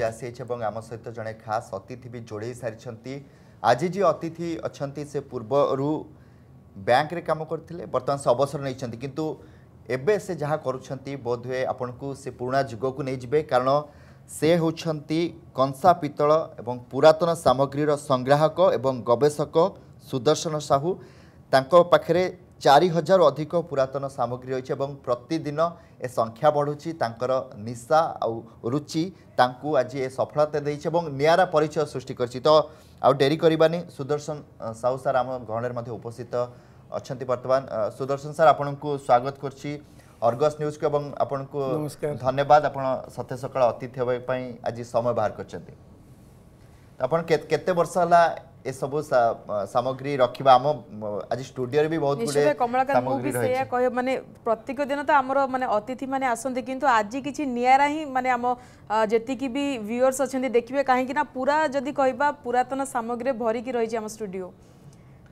ଆଜି ଆସିଯାଇଛି ଏବଂ ଆମ ସହିତ ଜଣେ ଖାସ ଅତିଥି ବି ଯୋଡ଼େଇ ସାରିଛନ୍ତି ଆଜି ଯିଏ ଅତିଥି ଅଛନ୍ତି ସେ ପୂର୍ବରୁ ବ୍ୟାଙ୍କରେ କାମ କରିଥିଲେ ବର୍ତ୍ତମାନ ସେ ଅବସର ନେଇଛନ୍ତି କିନ୍ତୁ ଏବେ ସେ ଯାହା କରୁଛନ୍ତି ବୋଧହୁଏ ଆପଣଙ୍କୁ ସେ ପୁରୁଣା ଯୁଗକୁ ନେଇଯିବେ କାରଣ ସେ ହେଉଛନ୍ତି କଂସା ପିତ୍ତଳ ଏବଂ ପୁରାତନ ସାମଗ୍ରୀର ସଂଗ୍ରାହକ ଏବଂ ଗବେଷକ ସୁଦର୍ଶନ ସାହୁ ତାଙ୍କ ପାଖରେ ଚାରି ହଜାର ଅଧିକ ପୁରାତନ ସାମଗ୍ରୀ ରହିଛି ଏବଂ ପ୍ରତିଦିନ ଏ ସଂଖ୍ୟା ବଢ଼ୁଛି ତାଙ୍କର ନିଶା ଆଉ ରୁଚି ତାଙ୍କୁ ଆଜି ଏ ସଫଳତା ଦେଇଛି ଏବଂ ନିଆରା ପରିଚୟ ସୃଷ୍ଟି କରିଛି ତ ଆଉ ଡେରି କରିବାନି ସୁଦର୍ଶନ ସାହୁ ସାର୍ ଆମ ଗହଣରେ ମଧ୍ୟ ଉପସ୍ଥିତ ଅଛନ୍ତି ବର୍ତ୍ତମାନ ସୁଦର୍ଶନ ସାର୍ ଆପଣଙ୍କୁ ସ୍ୱାଗତ କରୁଛି ଅର୍ଗସ୍ ନ୍ୟୁଜ୍କୁ ଏବଂ ଆପଣଙ୍କୁ ଧନ୍ୟବାଦ ଆପଣ ସତ୍ୟ ସକାଳ ଅତିଥି ହେବା ପାଇଁ ଆଜି ସମୟ ବାହାର କରିଛନ୍ତି ଆପଣ କେତେ ବର୍ଷ ହେଲା এসব সামগ্রী রক্ষা আম আজ স্টুডিওরে বি বহুত গুড়ে সামগ্রী রয়েছে সেয়া কই মানে প্রত্যেক দিন তো আমার মানে অতিথি মানে আসন্তি কিন্তু আজি কিছু নিয়ারা হি মানে আম যেতিকি বি ভিউয়ার্স অছন্তি দেখিবে কাহি কি না পুরা যদি কইবা পুরাতন সামগ্রী ভরি কি রয়েছে আমার স্টুডিও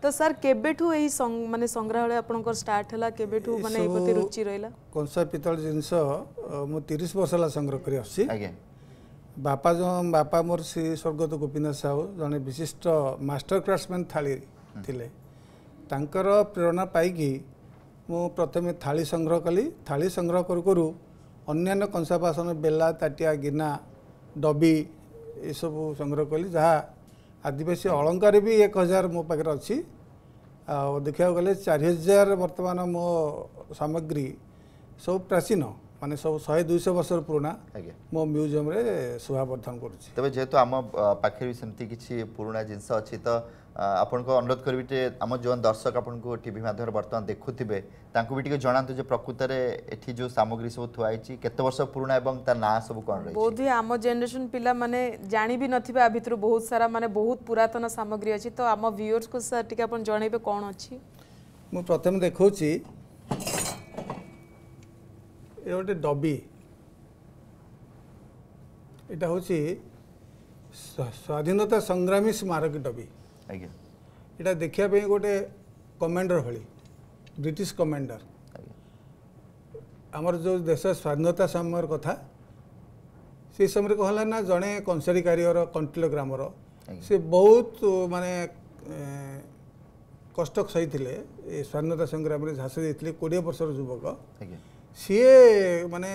তো স্যার কেবেঠু এই মানে সংগ্রহালয় আপনার স্টার্ট হলা কেবেঠু মানে এই প্রতি রুচি রইলা কোনসা পিতল জিনিস মু 30 বর্ষ হলা সংগ্রহ করি আসছি আজ্ঞা ବାପା ଯେଉଁ ବାପା ମୋର ଶ୍ରୀ ସ୍ୱର୍ଗତ ଗୋପୀନାଥ ସାହୁ ଜଣେ ବିଶିଷ୍ଟ ମାଷ୍ଟର କ୍ରାଫ୍ଟମ୍ୟାନ୍ ଥାଳି ଥିଲେ ତାଙ୍କର ପ୍ରେରଣା ପାଇକି ମୁଁ ପ୍ରଥମେ ଥାଳି ସଂଗ୍ରହ କଲି ଥାଳି ସଂଗ୍ରହ କରୁ କରୁ ଅନ୍ୟାନ୍ୟ କଂସା ବାସନ ବେଲା ତାଟିଆ ଗିନା ଡବି ଏସବୁ ସଂଗ୍ରହ କଲି ଯାହା ଆଦିବାସୀ ଅଳଙ୍କାର ବି ଏକ ହଜାର ମୋ ପାଖରେ ଅଛି ଆଉ ଦେଖିବାକୁ ଗଲେ ଚାରି ହଜାର ବର୍ତ୍ତମାନ ମୋ ସାମଗ୍ରୀ ସବୁ ପ୍ରାଚୀନ মানে সব শহে দুইশো বছর পুরোনা মো মিউজিয়ামে শোভাবর্ধন করছি তবে যেহেতু আমার পাখে সেমি কিছু পুরোনা জিনিস অছি তো আপনার অনুরোধ করবি যে আমার যে দর্শক আপনার টিভি মাধ্যমে বর্তমান দেখুবে তাঁকু টিকি টিকে যে প্রকৃতরে এটি যে সামগ্রী সব থাইছি কত বর্ষ পুরোনা এবং তার না সব কম বোধ হয় আমার জেনারেশন পিলা মানে জাণিবি নথিবা আ ভিতর বহুত সারা মানে বহুত পুরাতন সামগ্রী অছি তো আমার ভিউয়ার্স কু স্যার টিকে আপন জনাইবে কম অছি প্রথমে দেখছি এটা ଗୋଟେ ଡବି এটা ହେଉଛି ସ୍ୱାଧୀନତା ସଂଗ୍ରାମୀ ସ୍ମାରକୀ ଡବି ଆଜ୍ଞା এটা ଦେଖିବା ପାଇଁ ଗୋଟେ କମାଣ୍ଡର ଭଳି ବ୍ରିଟିଶ କମାଣ୍ଡର ଆମର ଯେଉଁ ଦେଶ ସ୍ୱାଧୀନତା ସମୟର କଥା ସେଇ ସମୟରେ କ'ଣ ହେଲା ନା ଜଣେ କଂସାରିକାରୀର କଣ୍ଟିଲ ଗ୍ରାମର ସେ ବହୁତ ମାନେ କଷ୍ଟ ସହିଥିଲେ ଏ ସ୍ୱାଧୀନତା ସଂଗ୍ରାମରେ ଝାସ ଦେଇଥିଲେ କୋଡ଼ିଏ ବର୍ଷର ଯୁବକ ଆଜ୍ଞା ସିଏ ମାନେ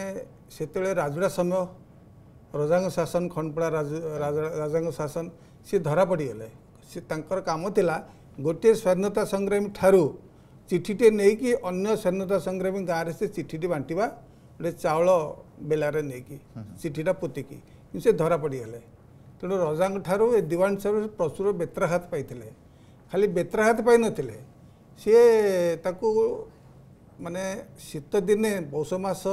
ସେତେବେଳେ ରାଜୁଡ଼ା ସମୟ ରଜାଙ୍କ ଶାସନ ଖଣ୍ଡପଡ଼ା ରାଜାଙ୍କ ଶାସନ ସିଏ ଧରା ପଡ଼ିଗଲେ ସେ ତାଙ୍କର କାମ ଥିଲା ଗୋଟିଏ ସ୍ୱାଧୀନତା ସଂଗ୍ରାମୀ ଠାରୁ ଚିଠିଟିଏ ନେଇକି ଅନ୍ୟ ସ୍ୱାଧୀନତା ସଂଗ୍ରାମୀ ଗାଁରେ ସେ ଚିଠିଟି ବାଣ୍ଟିବା ଗୋଟେ ଚାଉଳ ବେଲାରେ ନେଇକି ଚିଠିଟା ପୋତିକି କିନ୍ତୁ ସେ ଧରା ପଡ଼ିଗଲେ ତେଣୁ ରଜାଙ୍କ ଠାରୁ ଏ ଦିୱାନ ସାହେବ ପ୍ରଚୁର ବେତ୍ରାଘାତ ପାଇଥିଲେ ଖାଲି ବେତ୍ରାଘାତ ପାଇନଥିଲେ ସିଏ ତାକୁ ମାନେ ଶୀତ ଦିନେ ପୌଷ ମାସ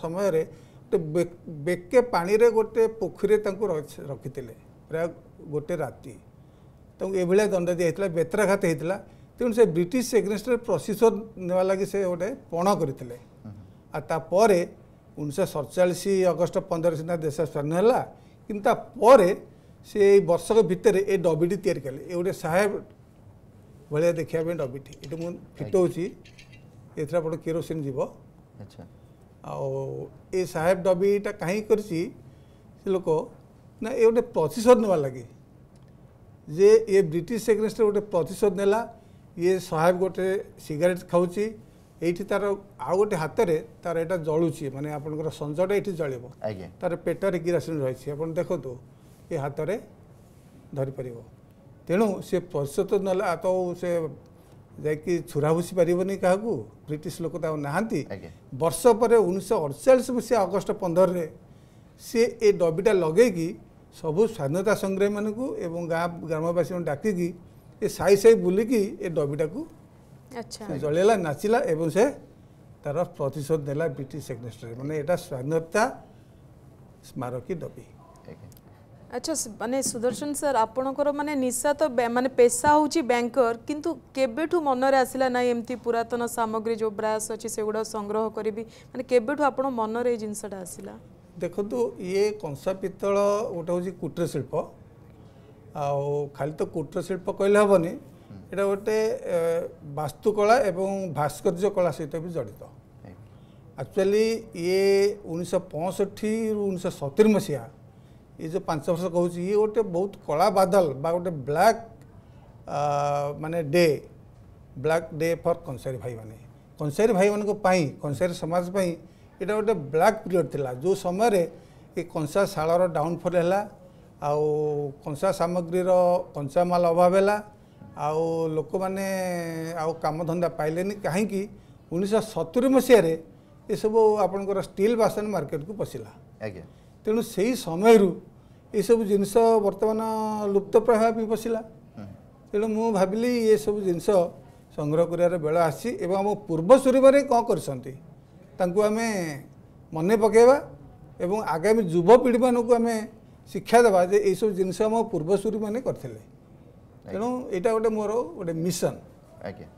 ସମୟରେ ଗୋଟେ ବେକେ ପାଣିରେ ଗୋଟେ ପୋଖରୀରେ ତାଙ୍କୁ ରଖିଥିଲେ ପ୍ରାୟ ଗୋଟେ ରାତି ତାଙ୍କୁ ଏଭଳିଆ ଦଣ୍ଡ ଦିଆହେଇଥିଲା ବେତ୍ରାଘାତ ହେଇଥିଲା ତେଣୁ ସେ ବ୍ରିଟିଶ ଏଗ୍ନେଷ୍ଟରେ ପ୍ରଶିକ୍ଷଣ ନେବା ଲାଗି ସେ ଗୋଟେ ପଣ କରିଥିଲେ ଆଉ ତାପରେ ଉଣେଇଶହ ସତଚାଳିଶ ଅଗଷ୍ଟ ପନ୍ଦର ସିନା ଦେଶ ସ୍ୱାଧୀନ ହେଲା କିନ୍ତୁ ତାପରେ ସେ ଏଇ ବର୍ଷକ ଭିତରେ ଏ ଡବିଟି ତିଆରି କଲେ ଏ ଗୋଟେ ସାହେବ ଭଳିଆ ଦେଖିବା ପାଇଁ ଡବିଟି ଏଠି ମୁଁ ଫିଟଉଛି ଏଥିରେ ଆପଣ କେରୋସିନ ଯିବ ଆଚ୍ଛା ଆଉ ଏ ସାହେବ ଡବିଟା କାହିଁକି କରିଛି ସେ ଲୋକ ନା ଏ ଗୋଟେ ପ୍ରତିଶୋଧ ନେବା ଲାଗି ଯେ ଏ ବ୍ରିଟିଶ ଏଗେନଷ୍ଟରେ ଗୋଟେ ପ୍ରତିଶୋଧ ନେଲା ଇଏ ସାହେବ ଗୋଟେ ସିଗାରେଟ୍ ଖାଉଛି ଏଇଠି ତାର ଆଉ ଗୋଟେ ହାତରେ ତାର ଏଇଟା ଜଳୁଛି ମାନେ ଆପଣଙ୍କର ସଞ୍ଜଟା ଏଇଠି ଜଳିବ ଆଜ୍ଞା ତାର ପେଟରେ କିରାସିନ ରହିଛି ଆପଣ ଦେଖନ୍ତୁ ଏ ହାତରେ ଧରିପାରିବ ତେଣୁ ସେ ପ୍ରତିଶୋଧ ନେଲା ତ ସେ ଯାଇକି ଛୁରା ଭୁସି ପାରିବନି କାହାକୁ ବ୍ରିଟିଶ ଲୋକ ତାକୁ ନାହାନ୍ତି ବର୍ଷ ପରେ ଉଣେଇଶହ ଅଡ଼ଚାଳିଶ ମସିହା ଅଗଷ୍ଟ ପନ୍ଦରରେ ସିଏ ଏ ଡବିଟା ଲଗେଇକି ସବୁ ସ୍ୱାଧୀନତା ସଂଗ୍ରାମୀମାନଙ୍କୁ ଏବଂ ଗାଁ ଗ୍ରାମବାସୀମାନଙ୍କୁ ଡାକିକି ଏ ସାଇ ସାଇ ବୁଲିକି ଏ ଡବିଟାକୁ ଜଳେଇଲା ନାଚିଲା ଏବଂ ସେ ତାର ପ୍ରତିଶୋଧ ନେଲା ବ୍ରିଟିଶ ସେକ୍ରେଟେରୀ ମାନେ ଏଇଟା ସ୍ୱାଧୀନତା ସ୍ମାରକୀ ଡବି ଆଚ୍ଛା ମାନେ ସୁଦର୍ଶନ ସାର୍ ଆପଣଙ୍କର ମାନେ ନିଶା ତ ମାନେ ପେଶା ହେଉଛି ବ୍ୟାଙ୍କର କିନ୍ତୁ କେବେଠୁ ମନରେ ଆସିଲା ନାହିଁ ଏମିତି ପୁରାତନ ସାମଗ୍ରୀ ଯେଉଁ ବ୍ରାସ୍ ଅଛି ସେଗୁଡ଼ା ସଂଗ୍ରହ କରିବି ମାନେ କେବେଠୁ ଆପଣ ମନରେ ଏଇ ଜିନିଷଟା ଆସିଲା ଦେଖନ୍ତୁ ଇଏ କଂସା ପିତ୍ତଳ ଗୋଟେ ହେଉଛି କୁଟ୍ରଶିଳ୍ପ ଆଉ ଖାଲି ତ କୁଟ୍ରଶିଳ୍ପ କହିଲେ ହେବନି ଏଇଟା ଗୋଟେ ବାସ୍ତୁକଳା ଏବଂ ଭାସ୍କର୍ଯ୍ୟ କଳା ସହିତ ବି ଜଡ଼ିତ ଆକ୍ଚୁଆଲି ଇଏ ଉଣେଇଶହ ପଞ୍ଚଷଠିରୁ ଉଣେଇଶହ ସତୁରି ମସିହା ଏଇ ଯେଉଁ ପାଞ୍ଚ ବର୍ଷ କହୁଛି ଇଏ ଗୋଟେ ବହୁତ କଳା ବାଦଲ ବା ଗୋଟେ ବ୍ଲାକ୍ ମାନେ ଡେ ବ୍ଲାକ୍ ଡେ ଫର୍ କଂସାରୀ ଭାଇମାନେ କଂସାରୀ ଭାଇମାନଙ୍କ ପାଇଁ କଂସାରୀ ସମାଜ ପାଇଁ ଏଇଟା ଗୋଟେ ବ୍ଲାକ୍ ପିରିୟଡ଼ ଥିଲା ଯେଉଁ ସମୟରେ ଏ କଂସା ଶାଳର ଡାଉନଫଲ୍ ହେଲା ଆଉ କଂସା ସାମଗ୍ରୀର କଞ୍ଚାମାଲ ଅଭାବ ହେଲା ଆଉ ଲୋକମାନେ ଆଉ କାମଧନ୍ଦା ପାଇଲେନି କାହିଁକି ଉଣେଇଶହ ସତୁରି ମସିହାରେ ଏସବୁ ଆପଣଙ୍କର ଷ୍ଟିଲ୍ ବାସନ ମାର୍କେଟକୁ ପଶିଲା ଆଜ୍ଞା ତେଣୁ ସେଇ ସମୟରୁ ଏସବୁ ଜିନିଷ ବର୍ତ୍ତମାନ ଲୁପ୍ତପ୍ରାୟ ବି ପଶିଲା ତେଣୁ ମୁଁ ଭାବିଲି ଏସବୁ ଜିନିଷ ସଂଗ୍ରହ କରିବାର ବେଳ ଆସିଛି ଏବଂ ଆମ ପୂର୍ବସୂରୀମାନେ କ'ଣ କରିଛନ୍ତି ତାଙ୍କୁ ଆମେ ମନେ ପକାଇବା ଏବଂ ଆଗାମୀ ଯୁବପିଢ଼ିମାନଙ୍କୁ ଆମେ ଶିକ୍ଷା ଦେବା ଯେ ଏଇସବୁ ଜିନିଷ ଆମ ପୂର୍ବସୂରୀମାନେ କରିଥିଲେ ତେଣୁ ଏଇଟା ଗୋଟେ ମୋର ଗୋଟେ ମିଶନ୍ ଆଜ୍ଞା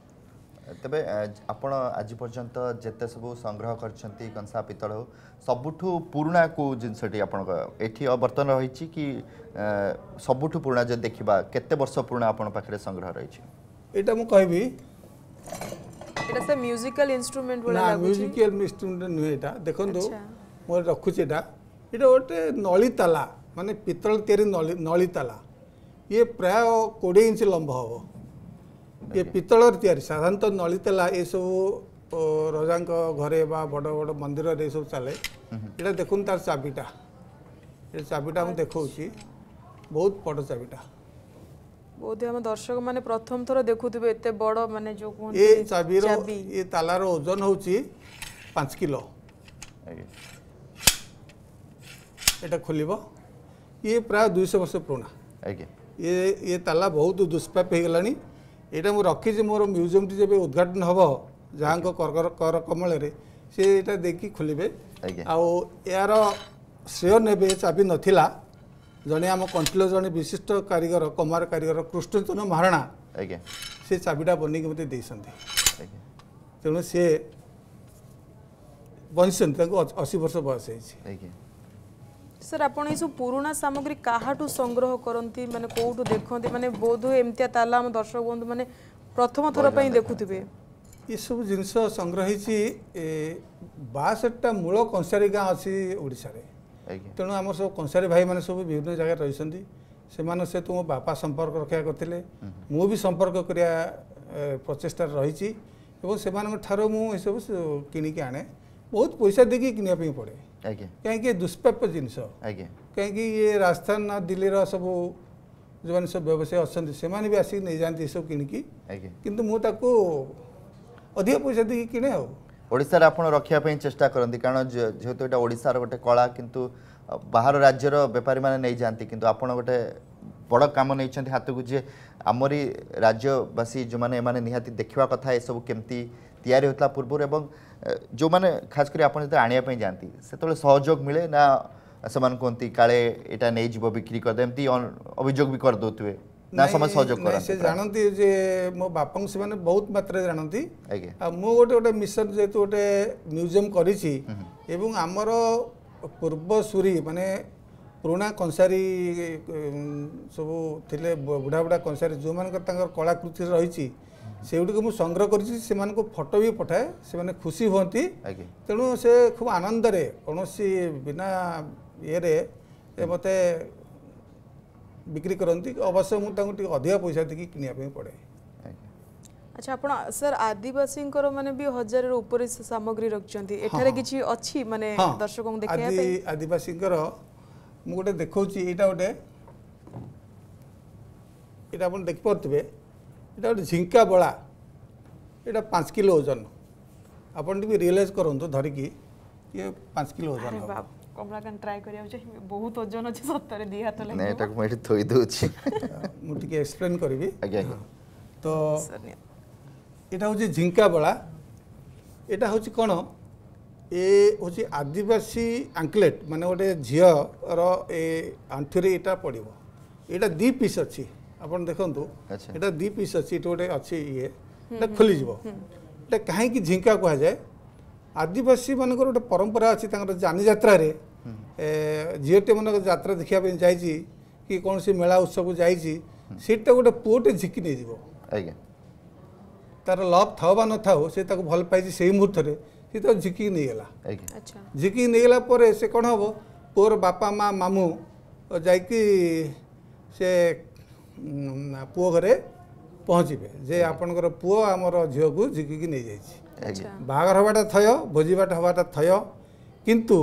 ତେବେ ଆପଣ ଆଜି ପର୍ଯ୍ୟନ୍ତ ଯେତେ ସବୁ ସଂଗ୍ରହ କରିଛନ୍ତି କଂସା ପିତ୍ତଳ ହଉ ସବୁଠୁ ପୁରୁଣା କେଉଁ ଜିନିଷଟି ଆପଣଙ୍କ ଏଠି ବର୍ତ୍ତମାନ ରହିଛି କି ସବୁଠୁ ପୁରୁଣା ଯଦି ଦେଖିବା କେତେ ବର୍ଷ ପୁରୁଣା ଆପଣଙ୍କ ପାଖରେ ସଂଗ୍ରହ ରହିଛି ଏଇଟା ମୁଁ କହିବି ମ୍ୟୁଜିକାଲ ଇନ୍ଷ୍ଟ୍ରୁମେଣ୍ଟ ନୁହେଁ ଏଇଟା ଦେଖନ୍ତୁ ମୁଁ ରଖୁଛି ଏଇଟା ଏଇଟା ଗୋଟେ ନଳିତାଲା ମାନେ ପିତ୍ତଳ ତିଆରି ନଳିତାଲା ଇଏ ପ୍ରାୟ କୋଡ଼ିଏ ଇଞ୍ଚ ଲମ୍ବ ହବ ଏ ପିତ୍ତଳରେ ତିଆରି ସାଧାରଣତଃ ନଳିତେଲା ଏସବୁ ରଜାଙ୍କ ଘରେ ବା ବଡ଼ ବଡ଼ ମନ୍ଦିରରେ ଏସବୁ ଚାଲେ ଏଇଟା ଦେଖନ୍ତୁ ତାର ଚାବିଟା ଏ ଚାବିଟା ମୁଁ ଦେଖାଉଛି ବହୁତ ବଡ଼ ଚାବିଟା ବୋଧେ ଆମ ଦର୍ଶକ ମାନେ ପ୍ରଥମ ଥର ଦେଖୁଥିବେ ଏତେ ବଡ଼ ମାନେ ଯୋଉ କୁହନ୍ତି ଏ ଚାବିର ଏ ତାଲାର ଓଜନ ହେଉଛି ପାଞ୍ଚ କିଲୋ এটা খোলিব ইয়ে প্রায় দুইশ বর্ষ পুরোনা আজ্ঞা ইয়ে ইয়ে তালা বহুত দুষ্প্রাপ্য হয়ে গলানি ଏଇଟା ମୁଁ ରଖିଛି ମୋର ମ୍ୟୁଜିୟମ୍ଟି ଯେବେ ଉଦ୍ଘାଟନ ହେବ ଯାହାଙ୍କ କର କମଳରେ ସେ ଏଇଟା ଦେଖି ଖୋଲିବେ ଆଉ ଏହାର ଶ୍ରେୟ ନେବେ ଚାବି ନଥିଲା ଜଣେ ଆମ କଣ୍ଠିଲର ଜଣେ ବିଶିଷ୍ଟ କାରିଗର କମାର କାରିଗର କୃଷ୍ଣଚନ୍ଦ୍ର ମହାରଣା ଆଜ୍ଞା ସେ ଚାବିଟା ବନେଇକି ମୋତେ ଦେଇଛନ୍ତି ତେଣୁ ସେ ବଞ୍ଚିଛନ୍ତି ତାଙ୍କୁ ଅଶୀ ବର୍ଷ ବୟସ ହେଇଛି ଆଜ୍ଞା ସାର୍ ଆପଣ ଏସବୁ ପୁରୁଣା ସାମଗ୍ରୀ କାହାଠୁ ସଂଗ୍ରହ କରନ୍ତି ମାନେ କେଉଁଠୁ ଦେଖନ୍ତି ମାନେ ବୋଧ ହୁଏ ଏମିତିଆ ତାଲା ଆମ ଦର୍ଶକ ବନ୍ଧୁ ମାନେ ପ୍ରଥମ ଥର ପାଇଁ ଦେଖୁଥିବେ ଏସବୁ ଜିନିଷ ସଂଗ୍ରହ ହେଇଛି ବାଷଠିଟା ମୂଳ କଂସାରୀ ଗାଁ ଅଛି ଓଡ଼ିଶାରେ ତେଣୁ ଆମର ସବୁ କଂସାରୀ ଭାଇମାନେ ସବୁ ବିଭିନ୍ନ ଜାଗାରେ ରହିଛନ୍ତି ସେମାନେ ସହିତ ମୋ ବାପା ସମ୍ପର୍କ ରକ୍ଷା କରିଥିଲେ ମୁଁ ବି ସମ୍ପର୍କ କରିବା ପ୍ରଚେଷ୍ଟାରେ ରହିଛି ଏବଂ ସେମାନଙ୍କ ଠାରୁ ମୁଁ ଏସବୁ କିଣିକି ଆଣେ ବହୁତ ପଇସା ଦେଇକି କିଣିବା ପାଇଁ ପଡ଼େ कहीं दुष्प्राप्य जिनस कहीं ये राजस्थान दिल्ली सब जो सब व्यवसायी अच्छा से भी आसिक नहीं जाती सब कि मुझे अधिक पैसा देखिए किणे आ ଓଡ଼ିଶାରେ ଆପଣ ରଖିବା ପାଇଁ ଚେଷ୍ଟା କରନ୍ତି କାରଣ ଯେହେତୁ ଏଇଟା ଓଡ଼ିଶାର ଗୋଟେ କଳା କିନ୍ତୁ ବାହାର ରାଜ୍ୟର ବେପାରୀମାନେ ନେଇଯାଆନ୍ତି କିନ୍ତୁ ଆପଣ ଗୋଟେ ବଡ଼ କାମ ନେଇଛନ୍ତି ହାତକୁ ଯେ ଆମରି ରାଜ୍ୟବାସୀ ଯେଉଁମାନେ ଏମାନେ ନିହାତି ଦେଖିବା କଥା ଏସବୁ କେମିତି ତିଆରି ହେଉଥିଲା ପୂର୍ବରୁ ଏବଂ ଯେଉଁମାନେ ଖାସ୍ କରି ଆପଣ ଯେତେବେଳେ ଆଣିବା ପାଇଁ ଯାଆନ୍ତି ସେତେବେଳେ ସହଯୋଗ ମିଳେ ନା ସେମାନେ କୁହନ୍ତି କାଳେ ଏଇଟା ନେଇଯିବ ବିକ୍ରି କରିଦେ ଏମିତି ଅଭିଯୋଗ ବି କରିଦେଉଥିବେ ନା ସମସ୍ତେ ସହଯୋଗ କରନ୍ତି ସେ ଜାଣନ୍ତି ଯେ ମୋ ବାପାଙ୍କୁ ସେମାନେ ବହୁତ ମାତ୍ରାରେ ଜାଣନ୍ତି ଆଜ୍ଞା ଆଉ ମୁଁ ଗୋଟେ ଗୋଟେ ମିଶନ ଯେହେତୁ ଗୋଟେ ମ୍ୟୁଜିୟମ୍ କରିଛି ଏବଂ ଆମର ପୂର୍ବସୂରୀ ମାନେ ପୁରୁଣା କଂସାରୀ ସବୁ ଥିଲେ ବୁଢ଼ା ବୁଢ଼ା କଂସାରୀ ଯେଉଁମାନଙ୍କର ତାଙ୍କର କଳାକୃତି ରହିଛି ସେଗୁଡ଼ିକୁ ମୁଁ ସଂଗ୍ରହ କରିଛି ସେମାନଙ୍କୁ ଫଟୋ ବି ପଠାଏ ସେମାନେ ଖୁସି ହୁଅନ୍ତି ତେଣୁ ସେ ଖୁବ୍ ଆନନ୍ଦରେ କୌଣସି ବିନା ଇଏରେ ମୋତେ ବିକ୍ରି କରନ୍ତି ଅବଶ୍ୟ ମୁଁ ତାଙ୍କୁ ଟିକେ ଅଧିକା ପଇସା ଦେଇକି କିଣିବା ପାଇଁ ପଡ଼େ ଆଚ୍ଛା ଆପଣ ସାର୍ ଆଦିବାସୀଙ୍କର ମାନେ ବି ହଜାରର ଉପରେ ସାମଗ୍ରୀ ରଖିଛନ୍ତି ଏଠାରେ କିଛି ଅଛି ମାନେ ଦର୍ଶକଙ୍କୁ ଦେଖିବା ଆଦିବାସୀଙ୍କର ମୁଁ ଗୋଟେ ଦେଖଉଛି ଏଇଟା ଗୋଟେ ଏଇଟା ଆପଣ ଦେଖିପାରୁଥିବେ এটা ଗୋଟେ ଝିଙ୍କା ବଳା এটা পাঁচ কিলো ওজন ଆପଣ ଟିକେ ରିଏଲାଇଜ୍ କରନ୍ତୁ ଧରିକି ଇଏ ପାଞ୍ଚ କିଲୋ ଓଜନ କମଳାକାନ୍ତ ଟ୍ରାଏ କରିବାକୁ ବହୁତ ଓଜନ ଅଛି ସତରେ ଦୁଇ ହାତ ନାଇଁ ଏଟାକୁ ମୁଁ ଏଠି ଥୋଇ ଦେଉଛି ମୁଁ ଟିକେ ଏକ୍ସପ୍ଲେନ୍ କରିବି ଆଜ୍ଞା ତ ଏଇଟା ହେଉଛି ଝିଙ୍କା ବଳା ଏଇଟା ହେଉଛି କ'ଣ ଏ ହେଉଛି ଆଦିବାସୀ ଆଙ୍କଲେଟ୍ ମାନେ ଗୋଟେ ଝିଅର ଏ ଆଣ୍ଠୁରେ ଏଇଟା ପଡ଼ିବ ଏଇଟା ଦୁଇ ପିସ୍ ଅଛି ଆପଣ ଦେଖନ୍ତୁ ଏଇଟା ଦୁଇ ପିସ୍ ଅଛି ଏଠି ଗୋଟେ ଅଛି ଇଏ ଏଇଟା ଖୋଲିଯିବ ଏଇଟା କାହିଁକି ଝିଙ୍କା କୁହାଯାଏ ଆଦିବାସୀମାନଙ୍କର ଗୋଟେ ପରମ୍ପରା ଅଛି ତାଙ୍କର ଯାନିଯାତ୍ରାରେ ଝିଅଟିମାନଙ୍କ ଯାତ୍ରା ଦେଖିବା ପାଇଁ ଯାଇଛି କି କୌଣସି ମେଳା ଉତ୍ସବକୁ ଯାଇଛି ସେଇଟା ଗୋଟେ ପୁଅଟେ ଝିକି ନେଇଯିବ ଆଜ୍ଞା ତାର ଲଭ୍ ଥାଉ ବା ନଥାଉ ସେ ତାକୁ ଭଲ ପାଇଛି ସେଇ ମୁହୂର୍ତ୍ତରେ ସେ ତାକୁ ଝିକିକି ନେଇଗଲା ଝିକିକି ନେଇଗଲା ପରେ ସେ କ'ଣ ହେବ ପୁଅର ବାପା ମା ମାମୁଁ ଯାଇକି ସେ ପୁଅଘରେ ପହଞ୍ଚିବେ ଯେ ଆପଣଙ୍କର ପୁଅ ଆମର ଝିଅକୁ ଝିକିକି ନେଇଯାଇଛି ବାହାଘର ହେବାଟା ଥୟ ଭୋଜି ଭୋଜିବାଟ ହେବାଟା ଥୟ କିନ୍ତୁ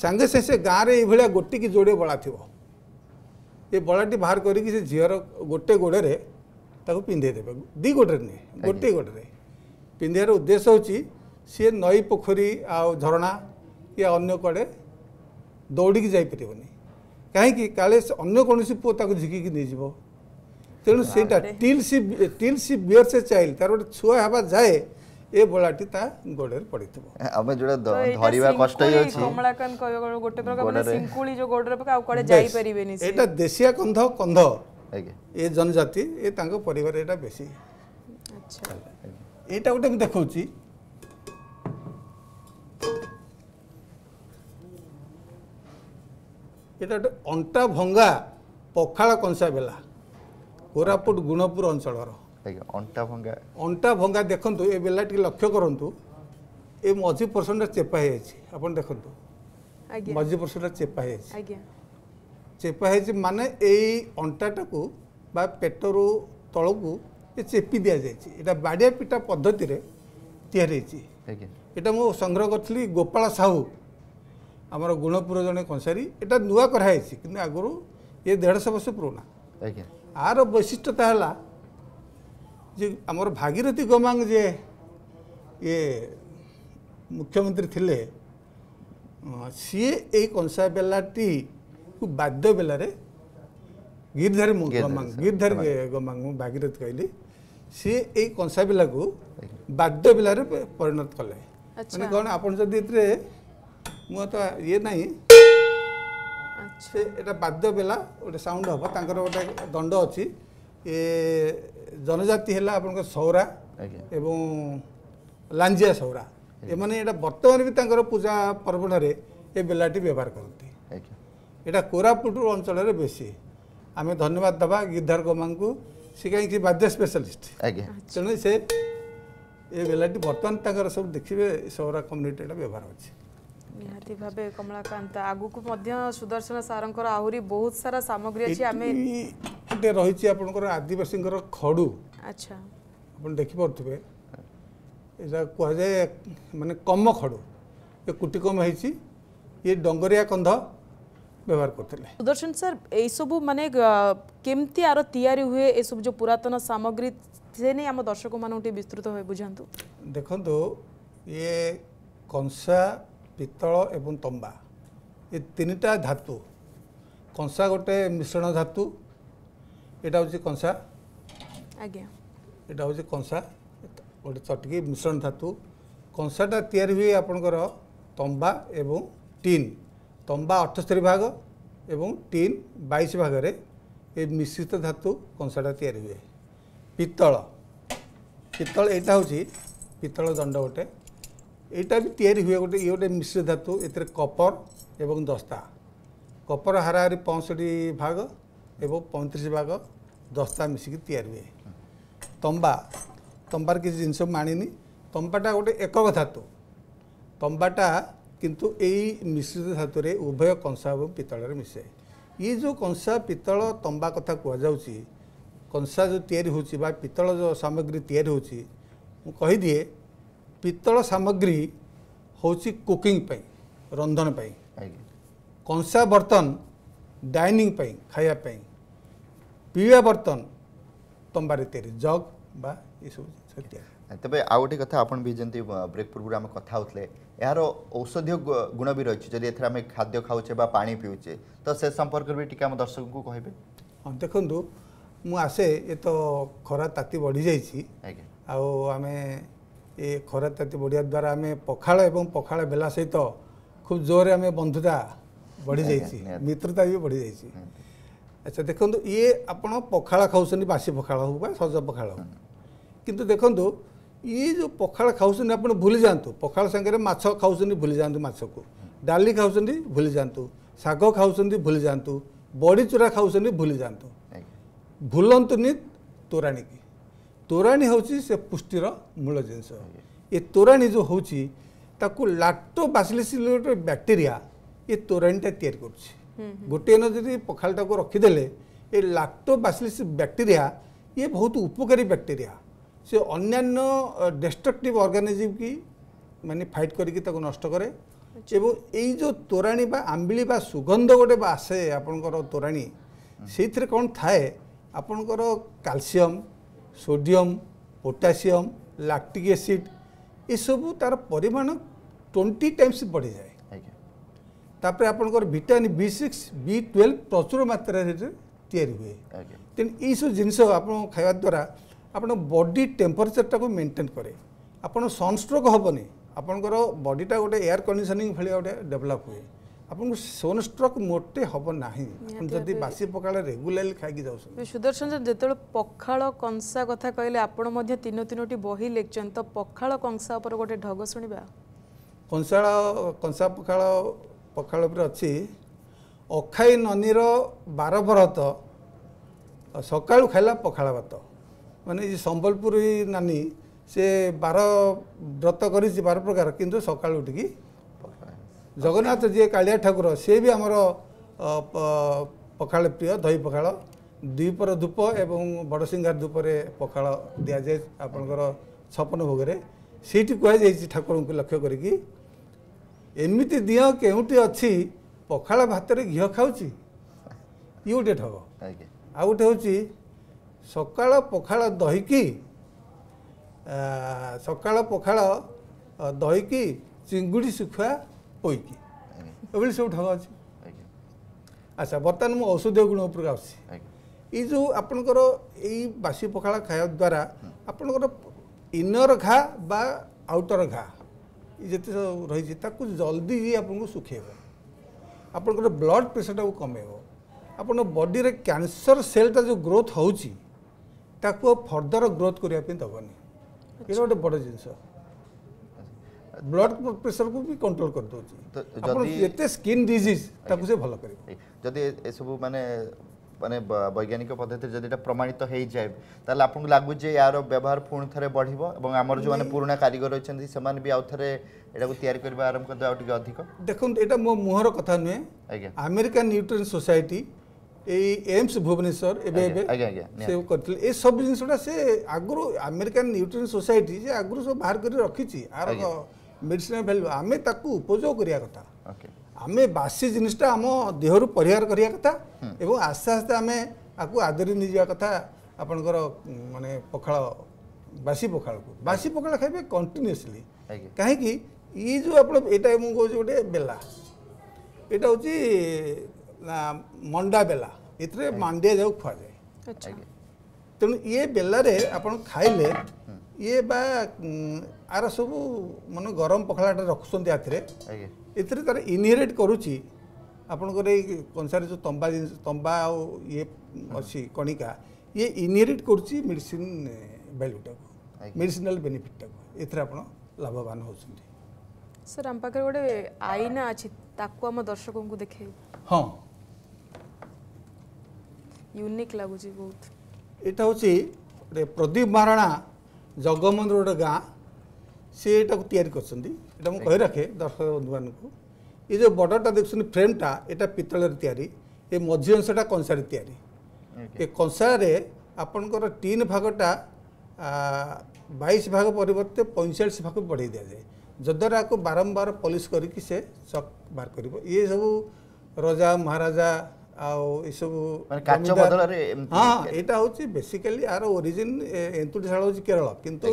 ସାଙ୍ଗେ ସାଙ୍ଗେ ସେ ଗାଁରେ ଏଇଭଳିଆ କି ଯୋଡ଼ିଏ ବଳା ଥିବ ଏ ବଳାଟି ବାହାର କରିକି ସେ ଝିଅର ଗୋଟେ ଗୋଡ଼ରେ ତାକୁ ଦେବେ ଦୁଇ ଗୋଡ଼ରେ ନୁହେଁ ଗୋଟିଏ ଗୋଡ଼ରେ ପିନ୍ଧିବାର ଉଦ୍ଦେଶ୍ୟ ହେଉଛି ସିଏ ନଈ ପୋଖରୀ ଆଉ ଝରଣା କି ଅନ୍ୟ କୁଆଡ଼େ ଦୌଡ଼ିକି ଯାଇପାରିବନି କାହିଁକି କାଳେ ଅନ୍ୟ କୌଣସି ପୁଅ ତାକୁ ଝିକିକି ନେଇଯିବ ତେଣୁ ସେଇଟା till she till she bears a child ତାର ଗୋଟେ ଛୁଆ ହେବା ଯାଏ ଏ ବୋଳାଟି ତା ଗୋଡ଼ରେ ପଡ଼ିଥିବ ଆମେ ଯୋଉଟା ଧରିବା କଷ୍ଟ ହେଇଯାଉଛି କମଳାକାନ କହିବାକୁ ଗୋଟେ ପ୍ରକାର ମାନେ ସିଙ୍କୁଳି ଯୋଉ ଗୋଡ଼ରେ ପକା ଆଉ କୁଆଡ଼େ ଯାଇପାରିବେନି ଏଇଟା ଦେଶିଆ କନ୍ଧ କନ୍ଧ ଏ ଜନଜାତି ଏ ତାଙ୍କ ପରିବାର ଏଇଟା ବେଶୀ ଏଇଟା ଗୋଟେ ମୁଁ ଦେଖାଉଛି ଏଇଟା ଗୋଟେ ଅଣ୍ଟା ଭଙ୍ଗା ପଖାଳ କଂସା ବେଲା କୋରାପୁଟ ଗୁଣପୁର ଅଞ୍ଚଳର ଅଣ୍ଟା ଭଙ୍ଗା ଅଣ୍ଟା ଭଙ୍ଗା ଦେଖନ୍ତୁ ଏ ବେଲା ଟିକେ ଲକ୍ଷ୍ୟ କରନ୍ତୁ ଏ ମଝି ପର୍ସେଣ୍ଟଟା ଚେପା ହେଇଯାଇଛି ଆପଣ ଦେଖନ୍ତୁ ମଝି ପର୍ସେଣ୍ଟଟା ଚେପା ହେଇଯାଇଛି ଚେପା ହେଇଛି ମାନେ ଏଇ ଅଣ୍ଟାଟାକୁ ବା ପେଟରୁ ତଳକୁ ଏ ଚେପି ଦିଆଯାଇଛି ଏଇଟା ବାଡ଼ିଆ ପିଟା ପଦ୍ଧତିରେ ତିଆରି ହେଇଛି ଏଇଟା ମୁଁ ସଂଗ୍ରହ କରିଥିଲି ଗୋପାଳ ସାହୁ ଆମର ଗୁଣପୁର ଜଣେ କଂସାରୀ ଏଇଟା ନୂଆ କରାହେଇଛି କିନ୍ତୁ ଆଗରୁ ଏ ଦେଢ଼ଶହ ବର୍ଷ ପୁରୁଣା ଆଜ୍ଞା ଆର ବୈଶିଷ୍ଟ୍ୟତା ହେଲା ଯେ ଆମର ଭାଗିରଥୀ ଗମାଙ୍ଗ ଯେ ଇଏ ମୁଖ୍ୟମନ୍ତ୍ରୀ ଥିଲେ ସିଏ ଏଇ କଂସା ବେଲାଟିକୁ ବାଧ୍ୟ ବେଲାରେ ଗିରିଧାରି ଗମାଙ୍ଗ ଗିରିଧାରି ଗମାଙ୍ଗ ମୁଁ ଭାଗିରଥୀ କହିଲି ସିଏ ଏଇ କଂସା ବେଲାକୁ ବାଧ୍ୟ ବେଲାରେ ପରିଣତ କଲେ ମାନେ କ'ଣ ଆପଣ ଯଦି ଏଥିରେ ମୁଁ ତ ଇଏ ନାହିଁ ସେ ଏଇଟା ବାଦ୍ୟ ବେଲା ଗୋଟେ ସାଉଣ୍ଡ ହେବ ତାଙ୍କର ଗୋଟେ ଦଣ୍ଡ ଅଛି ଏ ଜନଜାତି ହେଲା ଆପଣଙ୍କ ସୌରା ଏବଂ ଲାଞ୍ଜିଆ ସୌରା ଏମାନେ ଏଇଟା ବର୍ତ୍ତମାନ ବି ତାଙ୍କର ପୂଜା ପର୍ବଣରେ ଏ ବେଲାଟି ବ୍ୟବହାର କରନ୍ତି ଏଇଟା କୋରାପୁଟ ଅଞ୍ଚଳରେ ବେଶୀ ଆମେ ଧନ୍ୟବାଦ ଦେବା ଗିର୍ଦ୍ଧାର ଗୋମାଙ୍କୁ ସେ କାହିଁକି ବାଦ୍ୟ ସ୍ପେଶାଲିଷ୍ଟ ତେଣୁ ସେ ଏ ବେଲାଟି ବର୍ତ୍ତମାନ ତାଙ୍କର ସବୁ ଦେଖିବେ ସୌରା କମ୍ୟୁନିଟି ଏଇଟା ବ୍ୟବହାର ଅଛି ନିହାତି ଭାବେ କମଳାକାନ୍ତ ଆଗକୁ ମଧ୍ୟ ସୁଦର୍ଶନ ସାରଙ୍କର ଆହୁରି ବହୁତ ସାରା ସାମଗ୍ରୀ ଅଛି ଆମେ ଗୋଟେ ରହିଛି ଆପଣଙ୍କର ଆଦିବାସୀଙ୍କର ଖଡ଼ୁ ଆଚ୍ଛା ଆପଣ ଦେଖିପାରୁଥିବେ ଏଇଟା କୁହାଯାଏ ମାନେ କମ ଖଡ଼ୁ ଏ କୁଟି କମ ହେଇଛି ଇଏ ଡଙ୍ଗରିଆ କନ୍ଧ ବ୍ୟବହାର କରୁଥିଲେ ସୁଦର୍ଶନ ସାର୍ ଏଇସବୁ ମାନେ କେମିତି ଆର ତିଆରି ହୁଏ ଏସବୁ ଯେଉଁ ପୁରାତନ ସାମଗ୍ରୀ ସେ ନେଇ ଆମ ଦର୍ଶକମାନଙ୍କୁ ଟିକେ ବିସ୍ତୃତ হয়ে ବୁଝାନ୍ତୁ ଦେଖନ୍ତୁ ଇଏ କଂସା ପିତ୍ତଳ ଏବଂ ତମ୍ବା ଏ ତିନିଟା ଧାତୁ କଂସା ଗୋଟେ ମିଶ୍ରଣ ଧାତୁ ଏଇଟା ହେଉଛି କଂସା ଆଜ୍ଞା ଏଇଟା ହେଉଛି କଂସା ଗୋଟେ ଚଟିକି ମିଶ୍ରଣ ଧାତୁ କଂସାଟା ତିଆରି ହୁଏ ଆପଣଙ୍କର ତମ୍ବା ଏବଂ ଟିନ୍ ତମ୍ବା ଅଠସ୍ତରୀ ଭାଗ ଏବଂ ଟିନ୍ ବାଇଶ ଭାଗରେ ଏ ମିଶ୍ରିତ ଧାତୁ କଂସାଟା ତିଆରି ହୁଏ ପିତ୍ତଳ ପିତ୍ତଳ ଏଇଟା ହେଉଛି ପିତ୍ତଳ ଦଣ୍ଡ ଗୋଟେ ଏଇଟା ବି ତିଆରି ହୁଏ ଗୋଟେ ଇଏ ଗୋଟେ ମିଶ୍ର ଧାତୁ ଏଥିରେ କପର ଏବଂ ଦସ୍ତା କପର ହାରାହାରି ପଞ୍ଚଷଠି ଭାଗ ଏବଂ ପଇଁତିରିଶ ଭାଗ ଦସ୍ତା ମିଶିକି ତିଆରି ହୁଏ ତମ୍ବା ତମ୍ବାର କିଛି ଜିନିଷ ମାଣିନି ତମ୍ବାଟା ଗୋଟେ ଏକକ ଧାତୁ ତମ୍ବାଟା କିନ୍ତୁ ଏଇ ମିଶ୍ରିତ ଧାତୁରେ ଉଭୟ କଂସା ଏବଂ ପିତ୍ତଳରେ ମିଶେ ଇଏ ଯେଉଁ କଂସା ପିତ୍ତଳ ତମ୍ବା କଥା କୁହାଯାଉଛି କଂସା ଯେଉଁ ତିଆରି ହେଉଛି ବା ପିତ୍ତଳ ଯେଉଁ ସାମଗ୍ରୀ ତିଆରି ହେଉଛି ମୁଁ କହିଦିଏ ପିତ୍ତଳ ସାମଗ୍ରୀ ହେଉଛି କୁକିଂ ପାଇଁ ରନ୍ଧନ ପାଇଁ କଂସା ବର୍ତ୍ତନ ଡାଇନିଂ ପାଇଁ ଖାଇବା ପାଇଁ ପିଇବା ବର୍ତ୍ତନ ତମ୍ବାରେ ତିଆରି ଜଗ୍ ବା ଏସବୁ ଜିନିଷ ତିଆରି ତେବେ ଆଉ ଗୋଟେ କଥା ଆପଣ ବି ଯେମିତି ବ୍ରେକ୍ ପୂର୍ବରୁ ଆମେ କଥା ହେଉଥିଲେ ଏହାର ଔଷଧୀୟ ଗୁଣ ବି ରହିଛି ଯଦି ଏଥିରେ ଆମେ ଖାଦ୍ୟ ଖାଉଛେ ବା ପାଣି ପିଉଛେ ତ ସେ ସମ୍ପର୍କରେ ବି ଟିକେ ଆମ ଦର୍ଶକଙ୍କୁ କହିବେ ହଁ ଦେଖନ୍ତୁ ମୁଁ ଆସେ ଏ ତ ଖରା ତାତି ବଢ଼ିଯାଇଛି ଆଉ ଆମେ ଏ ଖରା ତାତି ବଢ଼ିବା ଦ୍ୱାରା ଆମେ ପଖାଳ ଏବଂ ପଖାଳ ବେଲା ସହିତ ଖୁବ୍ ଜୋରରେ ଆମେ ବନ୍ଧୁତା ବଢ଼ିଯାଇଛି ମିତ୍ରତା ବି ବଢ଼ିଯାଇଛି ଆଚ୍ଛା ଦେଖନ୍ତୁ ଇଏ ଆପଣ ପଖାଳ ଖାଉଛନ୍ତି ବାସି ପଖାଳ ହେଉ ବା ସଜ ପଖାଳ ହେଉ କିନ୍ତୁ ଦେଖନ୍ତୁ ଇଏ ଯେଉଁ ପଖାଳ ଖାଉଛନ୍ତି ଆପଣ ଭୁଲି ଯାଆନ୍ତୁ ପଖାଳ ସାଙ୍ଗରେ ମାଛ ଖାଉଛନ୍ତି ଭୁଲି ଯାଆନ୍ତୁ ମାଛକୁ ଡାଲି ଖାଉଛନ୍ତି ଭୁଲି ଯାଆନ୍ତୁ ଶାଗ ଖାଉଛନ୍ତି ଭୁଲି ଯାଆନ୍ତୁ ବଡ଼ି ଚୁରା ଖାଉଛନ୍ତି ଭୁଲି ଯାଆନ୍ତୁ ଭୁଲନ୍ତୁନି ତୋରାଣିକି ତୋରାଣୀ ହେଉଛି ସେ ପୁଷ୍ଟିର ମୂଳ ଜିନିଷ ଏ ତୋରାଣୀ ଯେଉଁ ହେଉଛି ତାକୁ ଲାକ୍ଟୋ ବାସିଲିସିଲେଟ ବ୍ୟାକ୍ଟେରିଆ ଏ ତୋରାଣୀଟା ତିଆରି କରୁଛି ଗୋଟିଏ ନ ଯଦି ପଖାଳଟାକୁ ରଖିଦେଲେ ଏ ଲାକ୍ଟୋ ବାସିଲିସ ବ୍ୟାକ୍ଟେରିଆ ଇଏ ବହୁତ ଉପକାରୀ ବ୍ୟାକ୍ଟେରିଆ ସେ ଅନ୍ୟାନ୍ୟ ଡେଷ୍ଟ୍ରକ୍ଟିଭ୍ ଅର୍ଗାନିଜିମ୍ କି ମାନେ ଫାଇଟ୍ କରିକି ତାକୁ ନଷ୍ଟ କରେ ଏବଂ ଏଇ ଯେଉଁ ତୋରାଣୀ ବା ଆମ୍ବିଳି ବା ସୁଗନ୍ଧ ଗୋଟେ ବା ଆସେ ଆପଣଙ୍କର ତୋରାଣୀ ସେଇଥିରେ କ'ଣ ଥାଏ ଆପଣଙ୍କର calcium sodium potassium lactic acid ଏସବୁ ତାର ପରିମାଣ ଟ୍ୱେଣ୍ଟି ଟାଇମ୍ସ ବଢ଼ିଯାଏ ତାପରେ ଆପଣଙ୍କର vitamin B six B twelve ପ୍ରଚୁର ମାତ୍ରାରେ ତିଆରି ହୁଏ ତେଣୁ ଏଇସବୁ ଜିନିଷ ଆପଣ ଖାଇବା ଦ୍ୱାରା ଆପଣ ବଡି ଟେମ୍ପରେଚରଟାକୁ ମେଣ୍ଟେନ୍ କରେ ଆପଣ ସନଷ୍ଟ୍ରୋକ୍ ହେବନି ଆପଣଙ୍କର ବଡିଟା ଗୋଟେ ଏୟାର କଣ୍ଡିସନିଂ ଭଳିଆ ଗୋଟେ ଡେଭଲପ୍ ହୁଏ ଆପଣଙ୍କୁ ସୋନ୍ ଷ୍ଟ୍ରକ୍ ମୋଟେ ହେବ ନାହିଁ ଆପଣ ଯଦି ବାସି ପଖାଳ ରେଗୁଲାରଲି ଖାଇକି ଯାଉଛନ୍ତି ସୁଦର୍ଶନ ସାର୍ ଯେତେବେଳେ ପଖାଳ କଂସା କଥା କହିଲେ ଆପଣ ମଧ୍ୟ ତିନି ତିନୋଟି ବହି ଲେଖିଛନ୍ତି ତ ପଖାଳ କଂସା ଉପରେ ଗୋଟେ ଢଗ ଶୁଣିବା କଂସାଳ କଂସା ପଖାଳ ପଖାଳ ଉପରେ ଅଛି ଅଖାଇ ନନୀର ବାର ଭରତ ସକାଳୁ ଖାଇଲା ପଖାଳ ଭାତ ମାନେ ଏ ସମ୍ବଲପୁରୀ ନାନୀ ସେ ବାର ବ୍ରତ କରିଛି ବାର ପ୍ରକାର କିନ୍ତୁ ସକାଳୁ ଉଠିକି জগন্নাথ যিয়ে কালিয়া ঠাকুর সে আমার পখাড় প্রিয় দই পখাড় দ্বীপর ধূপ এবং বড়সিঙ্গার ধূপরে পখাড় দিয়া যায় আপনার ছপন ভোগের সেইটি কুয়াছে ঠাকুর লক্ষ্য করি এমিতি দিও কেউটি অখাড় ভাতের ঘি খাওছি ই গোটে ঠগ আগে হচ্ছে সকাল পখাড় দহিকি সকাল পখাড় দহিকি চিঙ্গুড়ি শুখুয়া କହିକି ଏଭଳି ସବୁ ଢଙ୍ଗ ଅଛି ଆଚ୍ଛା ବର୍ତ୍ତମାନ ମୁଁ ଔଷଧୀୟ ଗୁଣ ଉପରକୁ ଆସୁଛି ଏଇ ଯେଉଁ ଆପଣଙ୍କର ଏଇ ବାସି ପଖାଳ ଖାଇବା ଦ୍ୱାରା ଆପଣଙ୍କର ଇନର ଘା ବା ଆଉଟର ଘା ଯେତେ ସବୁ ରହିଛି ତାକୁ ଜଲ୍ଦି ଆପଣଙ୍କୁ ଶୁଖେଇବ ଆପଣଙ୍କର ବ୍ଲଡ଼ ପ୍ରେସରଟାକୁ କମେଇବ ଆପଣ ବଡ଼ିରେ କ୍ୟାନ୍ସର ସେଲ୍ଟା ଯେଉଁ ଗ୍ରୋଥ୍ ହେଉଛି ତାକୁ ଆଉ ଫର୍ଦର ଗ୍ରୋଥ୍ କରିବା ପାଇଁ ଦେବନି ଏଇଟା ଗୋଟେ ବଡ଼ ଜିନିଷ ବ୍ଲଡ୍ ପ୍ରେସରକୁ ବି କଣ୍ଟ୍ରୋଲ କରିଦେଉଛି ଯେତେ ସ୍କିନ୍ ଡିଜିଜ୍ ତାକୁ ସେ ଭଲ କରିବ ଯଦି ଏସବୁ ମାନେ মানে বৈজ্ঞানিক পদ্ধতিতে যদি এটা প্রমাণিত হয়ে যায় তাহলে আপনার লাগুছে যে এর ব্যবহার পুঁড় থরে বড়ব এবং আমার যে পুরোনা কারিগর অনেক সেমানে বি আউথরে এটা তৈরি করা আরম্ভ করে দেওয়া টিকি অধিক দেখুন এটা মো মুহর কথা নুহে আমেরিকান নিউট্রিন সোসাইটি এই এমস ভুবনেশ্বর এবে এবে সে করলে এই সব জিনিসটা সে আগর আমেরিকান নিউট্রিন সোসাইটি সে আগর সব বাহার করে রাখিছি আর ମେଡ଼ିସିନ ଭ୍ୟାଲ୍ୟୁ ଆମେ ତାକୁ ଉପଯୋଗ କରିବା କଥା ଆମେ ବାସି ଜିନିଷଟା ଆମ ଦେହରୁ ପରିହାର କରିବା କଥା ଏବଂ ଆସ୍ତେ ଆସ୍ତେ ଆମେ ଆକୁ ଆଦରି ନେଇଯିବା କଥା ଆପଣଙ୍କର ମାନେ ପଖାଳ ବାସି ପଖାଳକୁ ବାସି ପଖାଳ ଖାଇବେ କଣ୍ଟିନ୍ୟୁସଲି କାହିଁକି ଇଏ ଯେଉଁ ଆପଣ ଏଇଟା ମୁଁ କହୁଛି ଗୋଟେ ବେଲା ଏଇଟା ହେଉଛି ମଣ୍ଡା ବେଲା ଏଥିରେ ମାଣ୍ଡିଆ ଯାଉ ଖୁଆଯାଏ ତେଣୁ ଇଏ ବେଲାରେ ଆପଣ ଖାଇଲେ ଇଏ ବା ଆର ସବୁ ମାନେ ଗରମ ପଖାଳାଟା ରଖୁଛନ୍ତି ଆଥିରେ ଏଥିରେ ତାର ଇନହେରେଟ୍ କରୁଛି ଆପଣଙ୍କର ଏଇ କଂସାରେ ଯେଉଁ ତମ୍ବା ଜିନିଷ ତମ୍ବା ଆଉ ଇଏ ଅଛି କଣିକା ଇଏ ଇନହେରେଟ୍ କରୁଛି ମେଡ଼ିସିନ୍ ଭ୍ୟାଲ୍ୟୁଟାକୁ ମେଡ଼ିସିନାଲ ବେନିଫିଟ୍ଟାକୁ ଏଥିରେ ଆପଣ ଲାଭବାନ ହେଉଛନ୍ତି ସାର୍ ଆମ ପାଖରେ ଗୋଟେ ଆଇନା ଅଛି ତାକୁ ଆମ ଦର୍ଶକଙ୍କୁ ଦେଖେଇ ହଁ ୟୁନିକ୍ ଲାଗୁଛି ବହୁତ ଏଇଟା ହେଉଛି ଗୋଟେ ପ୍ରଦୀପ ମହାରଣା ଜଗମନ୍ଦିର ଗୋଟେ ଗାଁ ସିଏ ଏଇଟାକୁ ତିଆରି କରିଛନ୍ତି ଏଇଟା ମୁଁ କହି ରଖେ ଦର୍ଶକ ବନ୍ଧୁମାନଙ୍କୁ ଏ ଯେଉଁ ବର୍ଡ଼ରଟା ଦେଖୁଛନ୍ତି ଫ୍ରେମ୍ଟା ଏଇଟା ପିତ୍ତଳରେ ତିଆରି ଏ ମଝି ଅଂଶଟା କଂସାରେ ତିଆରି ଏ କଂସାରେ ଆପଣଙ୍କର ଟିନ୍ ଭାଗଟା ବାଇଶ ଭାଗ ପରିବର୍ତ୍ତେ ପଇଁଚାଳିଶ ଭାଗ ବଢ଼େଇ ଦିଆଯାଏ ଯଦ୍ୱାରା ଆକୁ ବାରମ୍ବାର ପଲିସ୍ କରିକି ସେ ଚକ୍ ବାହାର କରିବ ଇଏ ସବୁ ରଜା ମହାରାଜା ଆଉ ଏସବୁ ହଁ ଏଇଟା ହେଉଛି ବେସିକାଲି ଆର ଓରିଜିନ୍ ଏନ୍ତୁଟି ଶାଳ ହେଉଛି କେରଳ କିନ୍ତୁ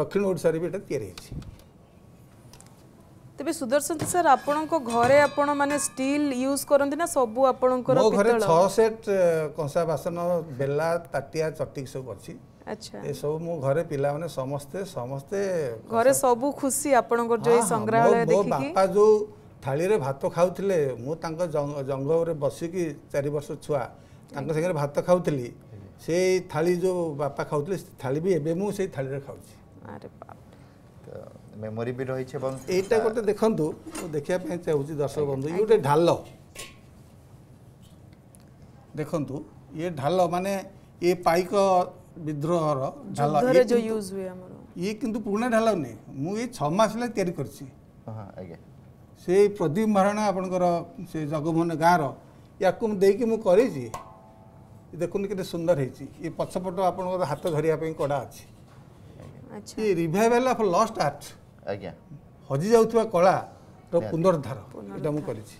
ଦକ୍ଷିଣ ଓଡ଼ିଶାରେ ବି ଏଇଟା ତିଆରି ହେଇଛି ତେବେ ସୁଦର୍ଶନ ସାର୍ ଆପଣଙ୍କ ଘରେ ଆପଣ ମାନେ ଷ୍ଟିଲ୍ ୟୁଜ୍ କରନ୍ତି ନା ସବୁ ଆପଣଙ୍କର ମୋ ଘରେ ଛଅ ସେଟ୍ କଂସା ବାସନ ବେଲା ତାଟିଆ ଚଟିକି ସବୁ ଅଛି ଏସବୁ ମୁଁ ଘରେ ପିଲାମାନେ ସମସ୍ତେ ସମସ୍ତେ ଘରେ ସବୁ ଖୁସି ଆପଣଙ୍କର ଯୋଉ ସଂଗ୍ରହାଳୟ ଦେଖିକି ବାପା ଯୋଉ ଥାଳିରେ ଭାତ ଖାଉଥିଲେ ମୁଁ ତାଙ୍କ ଜଙ୍ଗରେ ବସିକି ଚାରି ବର୍ଷ ଛୁଆ ତାଙ୍କ ସାଙ୍ଗରେ ଭାତ ଖାଉଥିଲି ସେଇ ଥାଳି ଯେଉଁ ବାପା ଖାଉଥିଲେ ଥାଳି ବି ଏବେ ମୁଁ ସେଇ ଥାଳିରେ ଖାଉଛି মেমোরি বি রয়েছে এবং এইটা গোটে দেখুন দেখিয়া পাই চাহুছি দর্শক বন্ধু ই গোটে ঢাল দেখুন ইয়ে ঢাল মানে এ পাইক বিদ্রোহর ঢাল ইয়ে কিন্তু পুরোনা ঢাল নুহে মু এই ছ মাস লাগে তৈরি করছি হ্যাঁ আজ্ঞা ସେଇ ପ୍ରଦୀପ ମହାରଣା ଆପଣଙ୍କର ସେ ଜଗମୋହନ ଗାଁର ୟାକୁ ମୁଁ ଦେଇକି ମୁଁ କରିଛି ଦେଖନ୍ତୁ କେତେ ସୁନ୍ଦର ହେଇଛି ଏ ପଛପଟ ଆପଣଙ୍କର ହାତ ଧରିବା ପାଇଁ କଡ଼ା ଅଛି a revival of lost art ଆଜ୍ଞା ହଜିଯାଉଥିବା କଳାର ପୁନରୁଦ୍ଧାର ଏଇଟା ମୁଁ କରିଛି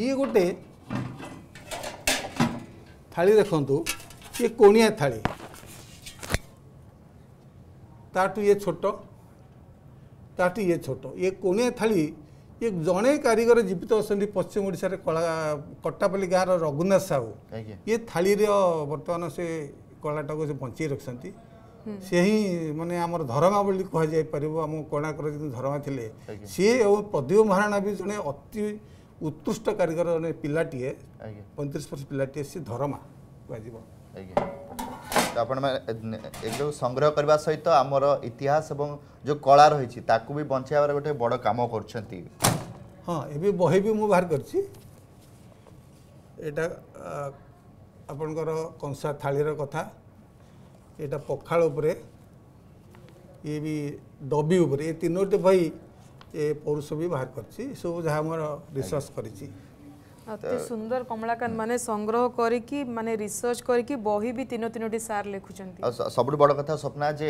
ଇଏ ଗୋଟେ ଥାଳି ଦେଖନ୍ତୁ ଇଏ କୋଣିଆ ଥାଳି ତାଠୁ ଇଏ ଛୋଟ ତାଠୁ ଇଏ ଛୋଟ ଇଏ କୋଣିଆ ଥାଳି ଇଏ ଜଣେ କାରିଗର ଜୀବିତ ଅଛନ୍ତି ପଶ୍ଚିମ ଓଡ଼ିଶାରେ କଳା କଟାପାଲି ଗାଁର ରଘୁନାଥ ସାହୁ ଇଏ ଥାଳିର ବର୍ତ୍ତମାନ ସେ କଳାଟାକୁ ସେ ବଞ୍ଚେଇ ରଖିଛନ୍ତି ସେ ହିଁ ମାନେ ଆମର ଧରମା ବୋଲି କୁହାଯାଇପାରିବ ଆମ କୋଣାର୍କର ଯେମିତି ଧରମା ଥିଲେ ସିଏ ଏବଂ ପ୍ରଦୀପ ମହାରାଣା ବି ଜଣେ ଅତି ଉତ୍କୃଷ୍ଟ କାରିଗର ଜଣେ ପିଲାଟିଏ ପଇଁତିରିଶ ବର୍ଷ ପିଲାଟିଏ ସେ ଧରମା କୁହାଯିବ ଆଜ୍ଞା ଆପଣମାନେ ଏଗୁଡ଼ିକୁ ସଂଗ୍ରହ କରିବା ସହିତ ଆମର ଇତିହାସ ଏବଂ ଯେଉଁ କଳା ରହିଛି ତାକୁ ବି ବଞ୍ଚାଇବାର ଗୋଟେ ବଡ଼ କାମ କରୁଛନ୍ତି ହଁ ଏବେ ବହି ବି ମୁଁ ବାହାର କରିଛି ଏଇଟା ଆପଣଙ୍କର କଂସା ଥାଳିର କଥା ଏଇଟା ପଖାଳ ଉପରେ ଇଏ ବି ଦବି ଉପରେ ଏ ତିନୋଟି ବହି ଏ ପୌରୁଷ ବି ବାହାର କରିଛି ଏସବୁ ଯାହା ଆମର ରିସର୍ଚ୍ଚ କରିଛି অতি সুন্দর কমলাকান্ত মানে সংগ্রহ করিকি মানে রিসর্চ করিকি বহি বি তিন তিনোটি স্যার লিখুছেন সবুঠ বড় কথা স্বপ্না যে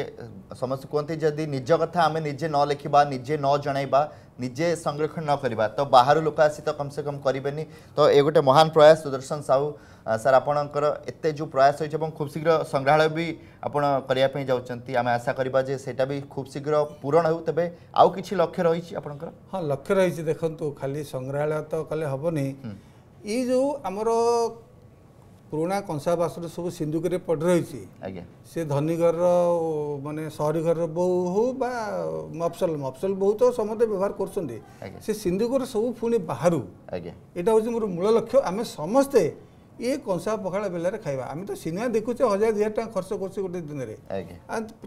সমস্ত কুহতি যদি নিজ কথা আমি নিজে ন লিখিবা নিজে ন জনাইবা ନିଜେ ସଂରକ୍ଷଣ ନ କରିବା ତ ବାହାରୁ ଲୋକ ଆସି ତ କମ୍ ସେ କମ୍ କରିବେନି ତ ଏ ଗୋଟେ ମହାନ ପ୍ରୟାସ ସୁଦର୍ଶନ ସାହୁ ସାର୍ ଆପଣଙ୍କର ଏତେ ଯେଉଁ ପ୍ରୟାସ ହୋଇଛି ଏବଂ ଖୁବ୍ ଶୀଘ୍ର ସଂଗ୍ରହାଳୟ ବି ଆପଣ କରିବା ପାଇଁ ଯାଉଛନ୍ତି ଆମେ ଆଶା କରିବା ଯେ ସେଇଟା ବି ଖୁବ୍ ଶୀଘ୍ର ପୂରଣ ହେଉ ତେବେ ଆଉ କିଛି ଲକ୍ଷ୍ୟ ରହିଛି ଆପଣଙ୍କର ହଁ ଲକ୍ଷ୍ୟ ରହିଛି ଦେଖନ୍ତୁ ଖାଲି ସଂଗ୍ରହାଳୟ ତ କଲେ ହେବନି ଏଇ ଯେଉଁ ଆମର ପୁରୁଣା କଂସା ବାସନ ସବୁ ସିନ୍ଧୁକରେ ପଡ଼ି ରହିଛି ସେ ଧନୀ ଘରର ମାନେ ସହରୀ ଘରର ବୋଉ ହଉ ବା ମଫସଲ ମଫସଲ ବୋଉ ତ ସମସ୍ତେ ବ୍ୟବହାର କରୁଛନ୍ତି ସେ ସିନ୍ଧୁକର ସବୁ ପୁଣି ବାହାରୁ ଆଜ୍ଞା ଏଇଟା ହେଉଛି ମୋର ମୂଳ ଲକ୍ଷ୍ୟ ଆମେ ସମସ୍ତେ ଇଏ କଂସା ପଖାଳ ବେଳରେ ଖାଇବା ଆମେ ତ ସିନେମା ଦେଖୁଛେ ହଜାର ଦୁଇ ହଜାର ଟଙ୍କା ଖର୍ଚ୍ଚ କରୁଛେ ଗୋଟେ ଦିନରେ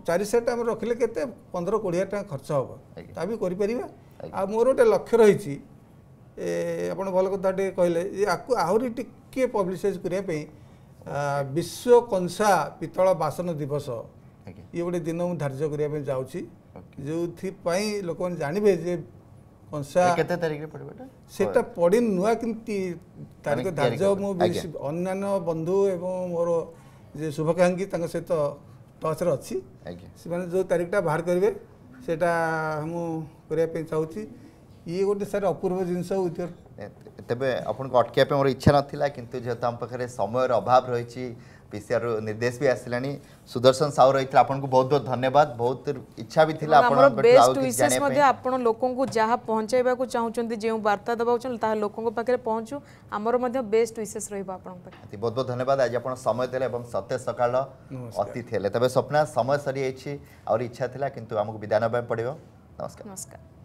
ଚାରିଶହ ଟଙ୍କା ଆମେ ରଖିଲେ କେତେ ପନ୍ଦର କୋଡ଼ିଏ ହଜାର ଟଙ୍କା ଖର୍ଚ୍ଚ ହେବ ତା ବି କରିପାରିବା ଆଉ ମୋର ଗୋଟେ ଲକ୍ଷ୍ୟ ରହିଛି ଏ ଆପଣ ଭଲ କଥା ଟିକେ କହିଲେ ଯେ ଆକୁ ଆହୁରି ଟିକିଏ ପବ୍ଲିସାଇଜ୍ କରିବା ପାଇଁ ବିଶ୍ୱ କଂସା ପିତ୍ତଳ ବାସନ ଦିବସ ଇଏ ଗୋଟେ ଦିନ ମୁଁ ଧାର୍ଯ୍ୟ କରିବା ପାଇଁ ଯାଉଛି ଯେଉଁଥିପାଇଁ ଲୋକମାନେ ଜାଣିବେ ଯେ କଂସା କେତେ ତାରିଖରେ ପଡ଼ିବ ସେଟା ପଡ଼ି ନୂଆ କିନ୍ତୁ ତାରିଖ ଧାର୍ଯ୍ୟ ମୁଁ ଅନ୍ୟାନ୍ୟ ବନ୍ଧୁ ଏବଂ ମୋର ଯେ ଶୁଭକାଙ୍ଗୀ ତାଙ୍କ ସହିତ ଟଚ୍ରେ ଅଛି ସେମାନେ ଯେଉଁ ତାରିଖଟା ବାହାର କରିବେ ସେଇଟା ମୁଁ କରିବା ପାଇଁ ଚାହୁଁଛି ଇଏ ଗୋଟେ ସାର୍ ଅପୂର୍ବ ଜିନିଷ ଉଦ୍ୟୋଗ ତେବେ ଆପଣଙ୍କୁ ଅଟକିବା ପାଇଁ ମୋର ଇଚ୍ଛା ନଥିଲା କିନ୍ତୁ ଯେହେତୁ ଆମ ପାଖରେ ସମୟର ଅଭାବ ରହିଛି पीसीआर निर्देश भी आसलानी सुदर्शन साहू रही आपको बहुत बहुत धन्यवाद बहुत इच्छा भी थी लोक जहाँ पहुँचाइबा जो बार्ता देवा लोक पाखे पहुँचू आमर बेस्ट विशेष रहा बहुत बहुत धन्यवाद आज आप समय दे सत्य सकाल अतिथि तेज स्वप्ना समय सरी आई आच्छा था कि आमको विदा नाप पड़ो नमस्कार नमस्कार